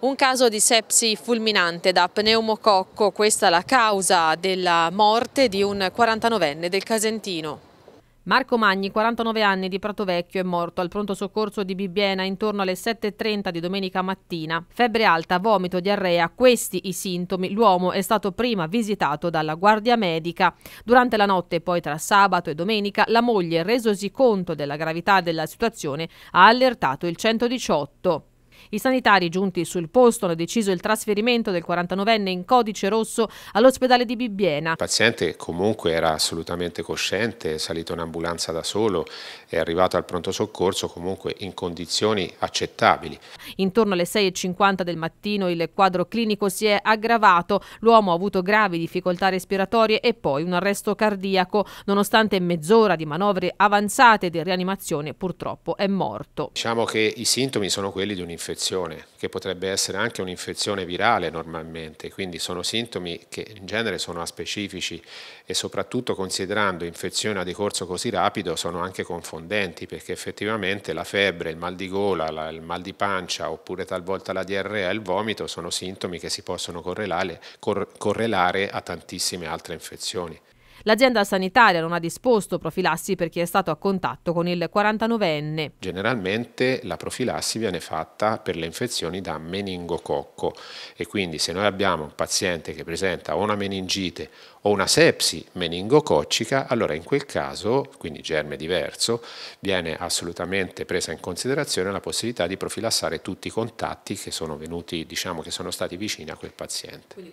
Un caso di sepsi fulminante da pneumococco, questa è la causa della morte di un 49enne del Casentino. Marco Magni, 49 anni di Pratovecchio, è morto al pronto soccorso di Bibbiena intorno alle 7.30 di domenica mattina. Febbre alta, vomito, diarrea, questi i sintomi. L'uomo è stato prima visitato dalla guardia medica. Durante la notte, poi tra sabato e domenica, la moglie, resosi conto della gravità della situazione, ha allertato il 118. I sanitari giunti sul posto hanno deciso il trasferimento del 49enne in codice rosso all'ospedale di Bibbiena. Il paziente comunque era assolutamente cosciente, è salito in ambulanza da solo, è arrivato al pronto soccorso comunque in condizioni accettabili. Intorno alle 6.50 del mattino il quadro clinico si è aggravato, l'uomo ha avuto gravi difficoltà respiratorie e poi un arresto cardiaco, nonostante mezz'ora di manovre avanzate di rianimazione purtroppo è morto. Diciamo che i sintomi sono quelli di un'infezione un'infezione, che potrebbe essere anche un'infezione virale normalmente, quindi sono sintomi che in genere sono aspecifici e soprattutto considerando infezioni a decorso così rapido sono anche confondenti perché effettivamente la febbre, il mal di gola, la, il mal di pancia oppure talvolta la diarrea e il vomito sono sintomi che si possono correlare, cor, correlare a tantissime altre infezioni. L'azienda sanitaria non ha disposto profilassi per chi è stato a contatto con il 49enne. Generalmente la profilassi viene fatta per le infezioni da meningococco e quindi se noi abbiamo un paziente che presenta o una meningite o una sepsi meningococcica, allora in quel caso, quindi germe diverso, viene assolutamente presa in considerazione la possibilità di profilassare tutti i contatti che sono venuti, diciamo che sono stati vicini a quel paziente.